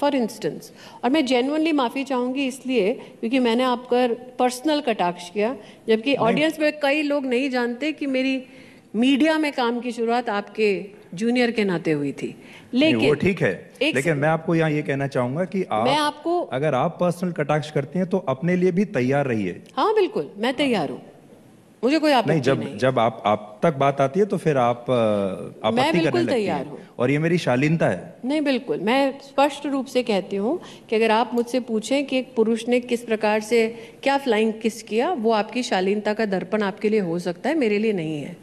For instance और मैं genuinely माफ़ी चाहूंगी इसलिए क्योंकि मैंने आपका पर्सनल कटाक्ष किया जबकि ऑडियंस में कई लोग नहीं जानते कि मेरी मीडिया में काम की शुरुआत आपके जूनियर के नाते हुई थी लेकिन वो ठीक है लेकिन मैं आपको यहाँ ये कहना चाहूंगा कि आप, मैं आपको अगर आप पर्सनल कटाक्ष करते हैं तो अपने लिए भी तैयार रहिए हाँ बिल्कुल मैं तैयार हूँ मुझे कोई आपत्ति नहीं जब नहीं। जब आप आप तक बात आती है तो फिर आप आपत्ति करने लगती हैं और ये मेरी शालीनता है नहीं बिल्कुल मैं स्पष्ट रूप से कहती हूँ कि अगर आप मुझसे पूछें कि एक पुरुष ने किस प्रकार से क्या फ्लाइंग किस किया वो आपकी शालीनता का दर्पण आपके लिए हो सकता है मेरे लिए नहीं है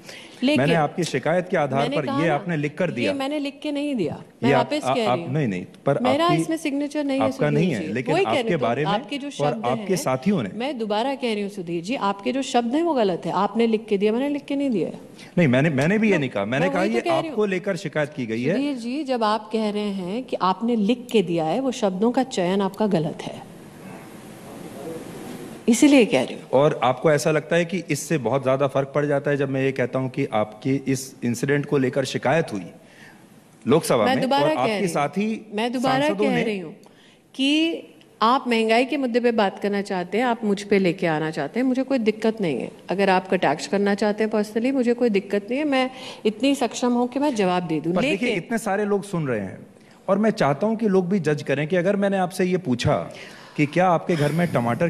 मैंने आपकी शिकायत के आधार पर ये आपने लिख कर दिया मैंने लिख के नहीं दिया मैं वापस कह रही हूं नहीं नहीं पर मेरा इसमें सिग्नेचर नहीं है आपका नहीं है लेकिन आपके तो बारे में आपके जो शब्द आपके साथियों ने मैं दोबारा कह रही हूं सुधीर जी आपके जो शब्द है वो गलत है आपने लिख के दिया मैंने लिख के नहीं दिया नहीं मैंने मैंने भी ये नहीं कहा मैंने कहा तो ये आपको लेकर शिकायत की गई है जी जब आप कह रहे हैं कि आपने लिख के दिया है वो शब्दों का चयन आपका गलत है इसीलिए कह रही हूँ और आपको ऐसा लगता है कि इससे बहुत ज़्यादा फर्क पड़ जाता है जब मैं ये कहता हूँ कि आपकी इस इंसिडेंट को लेकर शिकायत हुई लोकसभा में और आपके साथी मैं दोबारा कह रही हूँ कि आप महंगाई के मुद्दे पे बात करना चाहते हैं आप मुझ पे लेके आना चाहते हैं मुझे कोई दिक्कत नहीं है अगर आप कटैक्स करना चाहते हैं पर्सनली मुझे कोई दिक्कत नहीं है मैं इतनी सक्षम हूँ कि मैं जवाब दे दूँ देखिए इतने सारे लोग सुन रहे हैं और मैं चाहता हूँ कि लोग भी जज करें कि अगर मैंने आपसे ये पूछा कि क्या आपके घर में टमाटर